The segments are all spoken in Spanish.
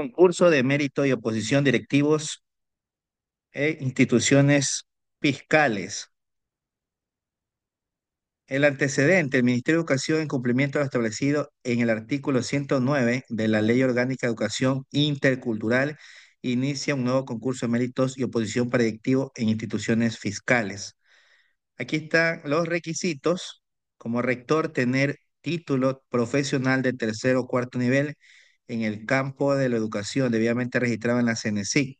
concurso de mérito y oposición directivos e instituciones fiscales. El antecedente, el Ministerio de Educación, en cumplimiento de lo establecido en el artículo 109 de la Ley Orgánica de Educación Intercultural, inicia un nuevo concurso de méritos y oposición para directivo en instituciones fiscales. Aquí están los requisitos. Como rector, tener título profesional de tercer o cuarto nivel en el campo de la educación debidamente registrado en la cnc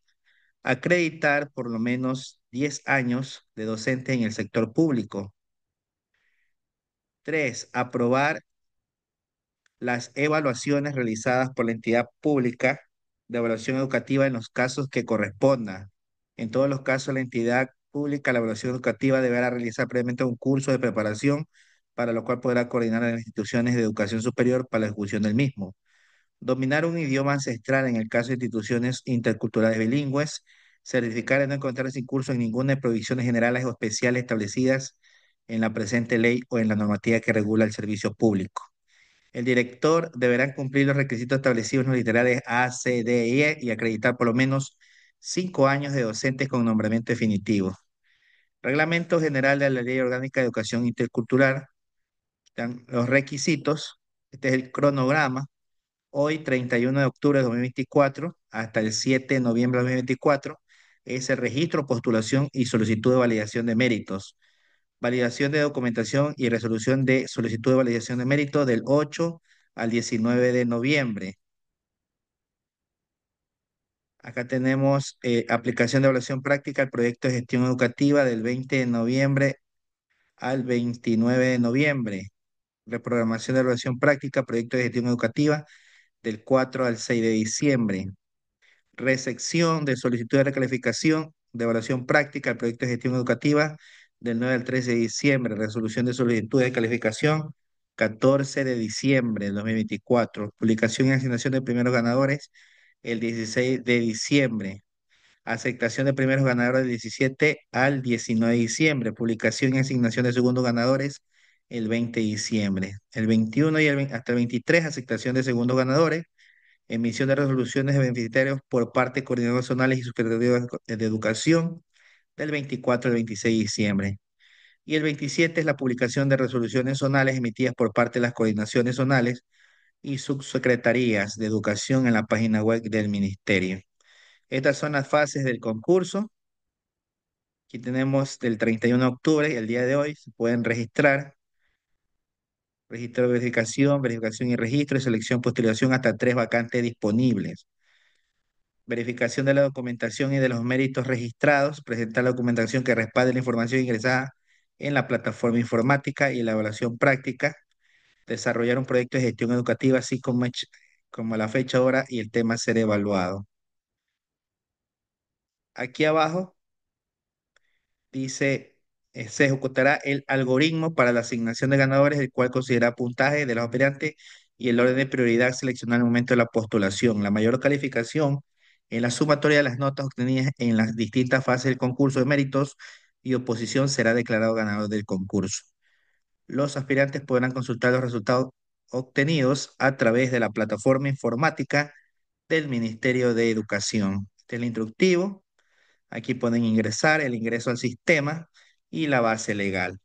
acreditar por lo menos 10 años de docente en el sector público. Tres, Aprobar las evaluaciones realizadas por la entidad pública de evaluación educativa en los casos que corresponda. En todos los casos, la entidad pública, la evaluación educativa deberá realizar previamente un curso de preparación para lo cual podrá coordinar a las instituciones de educación superior para la ejecución del mismo dominar un idioma ancestral en el caso de instituciones interculturales bilingües, certificar de no encontrarse incurso en ninguna de provisiones generales o especiales establecidas en la presente ley o en la normativa que regula el servicio público. El director deberá cumplir los requisitos establecidos en los literales A, C, D y E y acreditar por lo menos cinco años de docentes con nombramiento definitivo. Reglamento General de la Ley Orgánica de Educación Intercultural. Están los requisitos. Este es el cronograma Hoy, 31 de octubre de 2024, hasta el 7 de noviembre de 2024, es el registro, postulación y solicitud de validación de méritos. Validación de documentación y resolución de solicitud de validación de mérito del 8 al 19 de noviembre. Acá tenemos eh, aplicación de evaluación práctica al proyecto de gestión educativa del 20 de noviembre al 29 de noviembre. Reprogramación de evaluación práctica, proyecto de gestión educativa del 4 al 6 de diciembre. Recepción de solicitud de recalificación de evaluación práctica al proyecto de gestión educativa del 9 al 13 de diciembre. Resolución de solicitud de calificación 14 de diciembre del 2024. Publicación y asignación de primeros ganadores el 16 de diciembre. Aceptación de primeros ganadores del 17 al 19 de diciembre. Publicación y asignación de segundos ganadores el 20 de diciembre. El 21 y el hasta el 23, aceptación de segundos ganadores, eh, emisión de resoluciones de beneficiarios por parte de coordinadores zonales y secretarios de educación del 24 al 26 de diciembre. Y el 27 es la publicación de resoluciones zonales emitidas por parte de las coordinaciones zonales y subsecretarías de educación en la página web del ministerio. Estas son las fases del concurso. Aquí tenemos del 31 de octubre, y el día de hoy, se pueden registrar registro de verificación, verificación y registro, y selección, postulación, hasta tres vacantes disponibles. Verificación de la documentación y de los méritos registrados, presentar la documentación que respalde la información ingresada en la plataforma informática y la evaluación práctica, desarrollar un proyecto de gestión educativa, así como, como la fecha, ahora y el tema ser evaluado. Aquí abajo dice eh, se ejecutará el algoritmo para la asignación de ganadores, el cual considera puntaje de los aspirantes y el orden de prioridad seleccionado en el momento de la postulación. La mayor calificación en la sumatoria de las notas obtenidas en las distintas fases del concurso de méritos y oposición será declarado ganador del concurso. Los aspirantes podrán consultar los resultados obtenidos a través de la plataforma informática del Ministerio de Educación. Este es el instructivo. Aquí pueden ingresar el ingreso al sistema y la base legal.